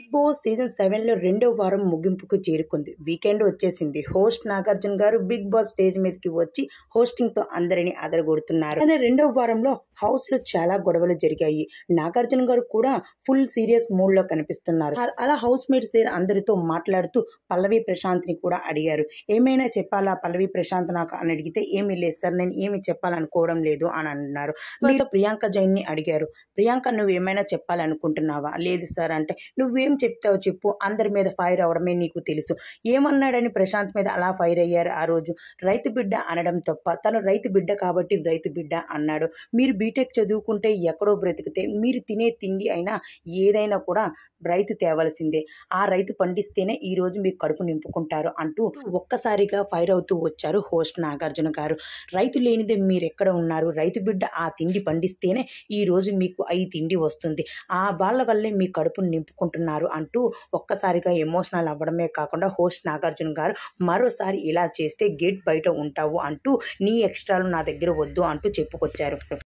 big boss season సెవెన్లో రెండో వారం ముగింపుకు చేరుకుంది వీకెండ్ వచ్చేసింది హోస్ట్ నాగార్జున గారు బిగ్ బాస్ స్టేజ్ మీదకి వచ్చి హోస్టింగ్తో అందరినీ అదరగొడుతున్నారు కానీ రెండో వారంలో హౌస్లో చాలా గొడవలు జరిగాయి నాగార్జున గారు కూడా ఫుల్ సీరియస్ మూడ్లో కనిపిస్తున్నారు అలా హౌస్ మేట్స్ దగ్గర అందరితో మాట్లాడుతూ పల్లవి ప్రశాంత్ని కూడా అడిగారు ఏమైనా చెప్పాలా పల్లవి ప్రశాంత్ నాకు అని అడిగితే ఏమీ లేదు సార్ నేను ఏమి చెప్పాలనుకోవడం లేదు అని అన్నారు మీరు ప్రియాంక జైన్ని అడిగారు ప్రియాంక నువ్వేమైనా చెప్పాలనుకుంటున్నావా లేదు సార్ అంటే నువ్వే ఏం చెప్తావు చెప్పు అందరి మీద ఫైర్ అవడమే నీకు తెలుసు ఏమన్నాడని ప్రశాంత్ మీద అలా ఫైర్ అయ్యారు ఆ రోజు రైతు బిడ్డ అనడం తప్ప తను రైతు బిడ్డ కాబట్టి రైతు బిడ్డ అన్నాడు మీరు బీటెక్ చదువుకుంటే ఎక్కడో బ్రతికితే మీరు తినే తిండి అయినా ఏదైనా కూడా రైతు తేవలసిందే ఆ రైతు పండిస్తేనే ఈరోజు మీకు కడుపు నింపుకుంటారు అంటూ ఒక్కసారిగా ఫైర్ అవుతూ వచ్చారు హోస్ట్ నాగార్జున గారు రైతు లేనిదే మీరు ఎక్కడ ఉన్నారు రైతు బిడ్డ ఆ తిండి పండిస్తేనే ఈరోజు మీకు అయి తిండి వస్తుంది ఆ వాళ్ళ వల్లే మీ కడుపును నింపుకుంటున్నారు చేస్తున్నారు అంటూ ఒక్కసారిగా ఎమోషనల్ అవ్వడమే కాకుండా హోస్ట్ నాగార్జున గారు మరోసారి ఇలా చేస్తే గేట్ బయట ఉంటావు అంటూ నీ ఎక్స్ట్రాలు నా దగ్గర వద్దు అంటూ చెప్పుకొచ్చారు